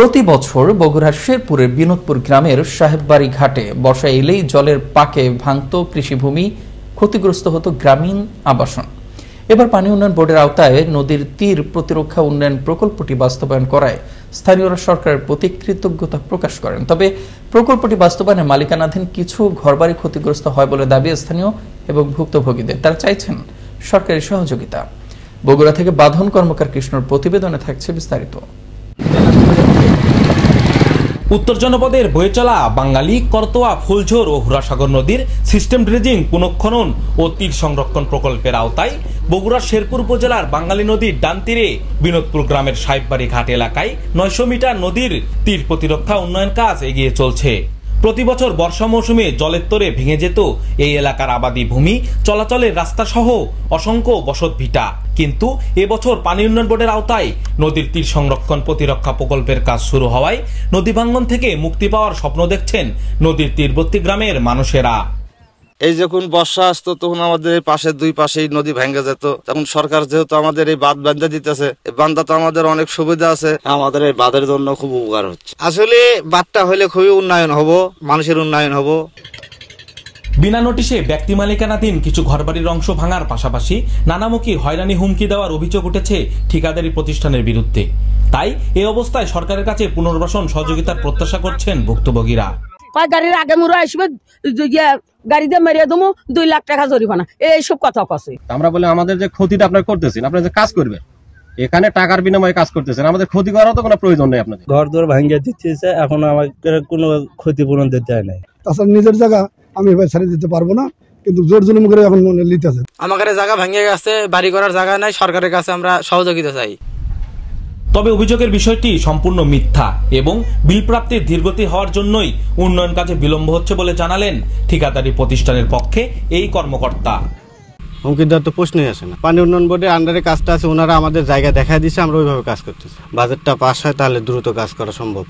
প্রতি বছর বগুড়ার শেরপুরের বিনোদপুর গ্রামের সাহেববাড়ি ঘাটে বর্ষা এলেই জলের পাকে ভাঙত কৃষিভূমি ক্ষতিগ্রস্ত হতো গ্রামীণ আবাসন এবার পানি উন্নয়ন বোর্ডের আওতায় নদীর তীর প্রতিরক্ষা উন্নয়ন প্রকল্পটি বাস্তবায়ন করায় স্থানীয়রা সরকারের প্রতি কৃতজ্ঞতা প্রকাশ করেন তবে প্রকল্পটি বাস্তবায়নে মালিকানাধীন কিছু ঘরবাড়ি ক্ষতিগ্রস্ত হয় বলে দাবি স্থানীয় এবং ভুক্তভোগীদের তারা চাইছেন সরকারি সহযোগিতা বগুড়া থেকে বাঁধন কর্মকার কৃষ্ণর প্রতিবেদনে থাকছে বিস্তারিত উত্তর জনপদের বয়ে চলা বাঙালি করতোয়া ফুলঝোর ও হুরাসাগর নদীর সিস্টেম ড্রেজিং পুনঃখনন ও তীর সংরক্ষণ প্রকল্পের আওতায় বগুড়া শেরপুর উপজেলার বাঙালি নদীর ডান তীরে বিনোদপুর গ্রামের সাহেববাড়ি ঘাট এলাকায় নয়শো মিটার নদীর তীর প্রতিরক্ষা উন্নয়ন কাজ এগিয়ে চলছে প্রতি বছর বর্ষা মৌসুমে জলের তোরে ভেঙে যেত এই এলাকার আবাদি ভূমি চলাচলের রাস্তা সহ অসংখ্য বসত ভিটা কিন্তু এবছর পানি উন্নয়ন বোর্ডের আওতায় নদীর তীর সংরক্ষণ প্রতিরক্ষা প্রকল্পের কাজ শুরু হওয়ায় নদী ভাঙ্গন থেকে মুক্তি পাওয়ার স্বপ্ন দেখছেন নদীর তীরবর্তী গ্রামের মানুষেরা এই যখন বর্ষা আসতো তখন আমাদের এই পাশে দুই পাশেই নদী ভেঙে যেত তখন সরকার যেহেতু আমাদের এই বাঁধ বেঁধে দিতেছে এই বান্ধা তো আমাদের অনেক সুবিধা আছে আমাদের এই বাঁধের জন্য খুব উপকার হচ্ছে আসলে বাঁধটা হলে খুবই উন্নয়ন হব মানুষের উন্নয়ন হব বিনা নোটিশে ব্যক্তি মালিকানাধীন কিছু ঘরবাড়ির অংশ ভাঙার পাশাপাশি নানামুখী হয়রানি হুমকি দেওয়ার অভিযোগ উঠেছে ঠিকাদারি প্রতিষ্ঠানের বিরুদ্ধে তাই এই অবস্থায় সরকারের কাছে পুনর্বাসন সহযোগিতার প্রত্যাশা করছেন ভুক্তভোগীরা গাড়ির আগে মুরা আসবে গাড়িতে মেরিয়ে দেবো দুই লাখ টাকা জরিমানা এইসব কথা কছে আমরা বলে আমাদের যে ক্ষতিটা আপনার করতেছেন আপনার যে কাজ করবে এখানে টাকার বিনিময়ে কাজ করতেছেন আমাদের ক্ষতি করার তো কোনো প্রয়োজন নেই আপনাদের ঘর দর ভাঙিয়ে দিচ্ছে এখন আমাকে কোনো ক্ষতিপূরণ দিতে হয় নাই তাছাড়া নিজের জায়গা আমি এবার ছেড়ে দিতে পারবো না কিন্তু জোর জুলুম করে এখন মনে লিতেছে আমাদের জায়গা ভাঙিয়ে গেছে বাড়ি করার জায়গা নাই সরকারের কাছে আমরা সহযোগিতা চাই তবে অভিযোগের বিষয়টি সম্পূর্ণ মিথ্যা এবং বিলপ্রাপ্তির প্রাপ্তির ধীরগতি হওয়ার জন্যই উন্নয়ন কাজে বিলম্ব হচ্ছে বলে জানালেন ঠিকাদারি প্রতিষ্ঠানের পক্ষে এই কর্মকর্তা অঙ্কিতদার তো প্রশ্নই আসে না পানি উন্নয়ন বোর্ডের আন্ডারে কাজটা আছে ওনারা আমাদের জায়গা দেখা দিয়েছে আমরা ওইভাবে কাজ করতেছি বাজেটটা পাস হয় তাহলে দ্রুত কাজ করা সম্ভব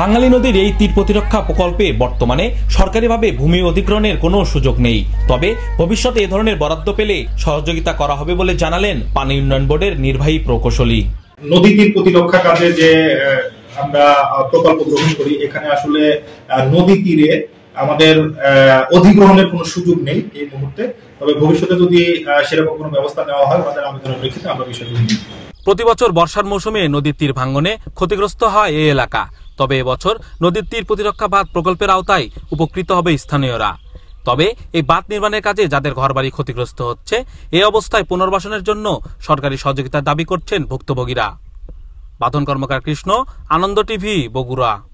বাঙালি নদীর এই তীর প্রতিরক্ষা প্রকল্পে বর্তমানে সরকারিভাবে ভূমি অধিগ্রহণের কোনো সুযোগ নেই তবে ভবিষ্যতে এ ধরনের বরাদ্দ পেলে সহযোগিতা করা হবে বলে জানালেন পানি উন্নয়ন বোর্ডের নির্বাহী প্রকৌশলী নদী তীর প্রতিরক্ষা কাজে যে আমরা প্রকল্প গ্রহণ করি এখানে আসলে নদী তীরে আমাদের অধিগ্রহণের কোনো সুযোগ নেই এই মুহূর্তে তবে ভবিষ্যতে যদি সেরকম কোনো ব্যবস্থা নেওয়া হয় আমাদের আবেদনের প্রেক্ষিতে আমরা বিষয়গুলি প্রতি বছর বর্ষার মৌসুমে নদীর তীর ভাঙ্গনে ক্ষতিগ্রস্ত হয় এই এলাকা তবে এবছর নদীর তীর প্রতিরক্ষা বাঁধ প্রকল্পের আওতায় উপকৃত হবে স্থানীয়রা তবে এই বাঁধ নির্মাণের কাজে যাদের ঘরবাড়ি ক্ষতিগ্রস্ত হচ্ছে এ অবস্থায় পুনর্বাসনের জন্য সরকারি সহযোগিতা দাবি করছেন ভুক্তভোগীরা বাঁধন কর্মকার কৃষ্ণ আনন্দ টিভি বগুড়া